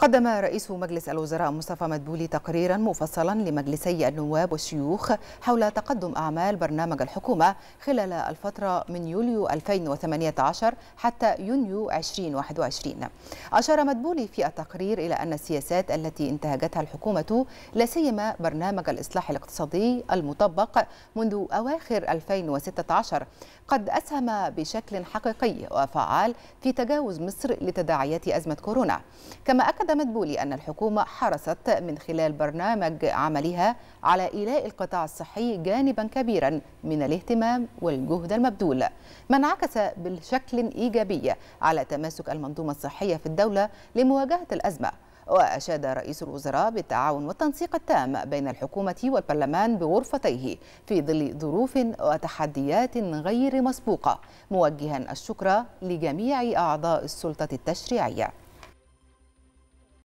قدم رئيس مجلس الوزراء مصطفى مدبولي تقريرا مفصلا لمجلسي النواب والشيوخ حول تقدم أعمال برنامج الحكومة خلال الفترة من يوليو 2018 حتى يونيو 2021 أشار مدبولي في التقرير إلى أن السياسات التي انتهجتها الحكومة لا سيما برنامج الإصلاح الاقتصادي المطبق منذ أواخر 2016 قد أسهم بشكل حقيقي وفعال في تجاوز مصر لتداعيات أزمة كورونا كما أكد مدبولي أن الحكومة حرصت من خلال برنامج عملها على إيلاء القطاع الصحي جانبا كبيرا من الاهتمام والجهد المبذول ما انعكس بشكل إيجابي على تماسك المنظومة الصحية في الدولة لمواجهة الأزمة وأشاد رئيس الوزراء بالتعاون والتنسيق التام بين الحكومة والبرلمان بغرفتيه في ظل ظروف وتحديات غير مسبوقة موجها الشكر لجميع أعضاء السلطة التشريعية